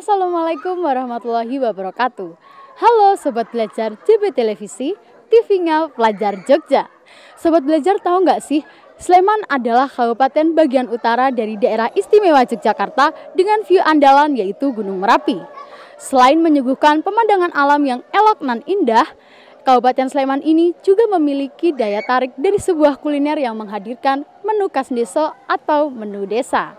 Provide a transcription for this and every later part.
Assalamualaikum warahmatullahi wabarakatuh. Halo Sobat Belajar JB Televisi, TV Nga Pelajar Jogja. Sobat Belajar tahu nggak sih, Sleman adalah kabupaten bagian utara dari daerah istimewa Yogyakarta dengan view andalan yaitu Gunung Merapi. Selain menyuguhkan pemandangan alam yang elok nan indah, Kabupaten Sleman ini juga memiliki daya tarik dari sebuah kuliner yang menghadirkan menu khas desa atau menu desa.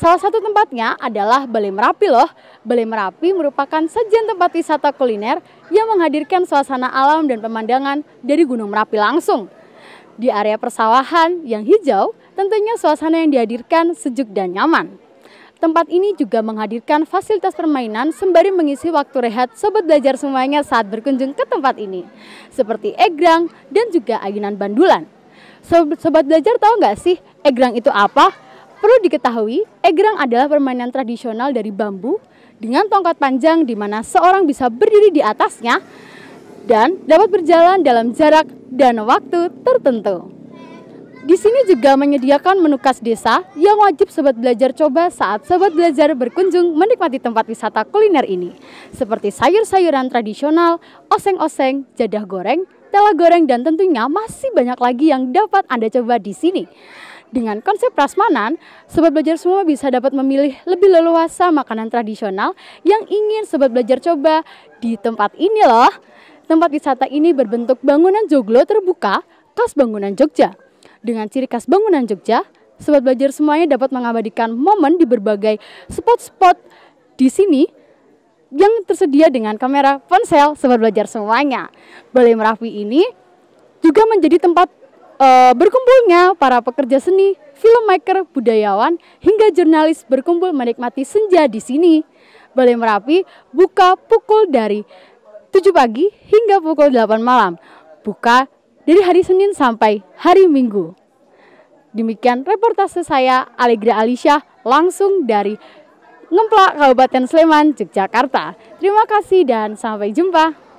Salah satu tempatnya adalah Balai Merapi loh. Balai Merapi merupakan sajian tempat wisata kuliner yang menghadirkan suasana alam dan pemandangan dari Gunung Merapi langsung. Di area persawahan yang hijau, tentunya suasana yang dihadirkan sejuk dan nyaman. Tempat ini juga menghadirkan fasilitas permainan sembari mengisi waktu rehat sobat belajar semuanya saat berkunjung ke tempat ini. Seperti egrang dan juga ayunan bandulan. Sobat belajar tahu nggak sih egrang itu apa? Perlu diketahui, egrang adalah permainan tradisional dari bambu dengan tongkat panjang di mana seorang bisa berdiri di atasnya dan dapat berjalan dalam jarak dan waktu tertentu. Di sini juga menyediakan menu khas desa yang wajib sobat belajar coba saat sobat belajar berkunjung menikmati tempat wisata kuliner ini. Seperti sayur-sayuran tradisional, oseng-oseng, jadah goreng, tela goreng, dan tentunya masih banyak lagi yang dapat Anda coba di sini. Dengan konsep prasmanan, Sobat Belajar semua bisa dapat memilih lebih leluasa makanan tradisional yang ingin Sobat Belajar coba di tempat ini loh. Tempat wisata ini berbentuk bangunan joglo terbuka khas bangunan Jogja. Dengan ciri khas bangunan Jogja, Sobat Belajar semuanya dapat mengabadikan momen di berbagai spot-spot di sini yang tersedia dengan kamera ponsel Sobat Belajar semuanya. Balai Merapi ini juga menjadi tempat uh, berkumpulnya para pekerja seni, filmmaker, budayawan, hingga jurnalis berkumpul menikmati senja di sini. Balai Merapi buka pukul dari 7 pagi hingga pukul 8 malam. Buka dari hari Senin sampai hari Minggu. Demikian reportase saya Alegra Alisha, langsung dari Ngemplak Kabupaten Sleman, Yogyakarta. Terima kasih dan sampai jumpa.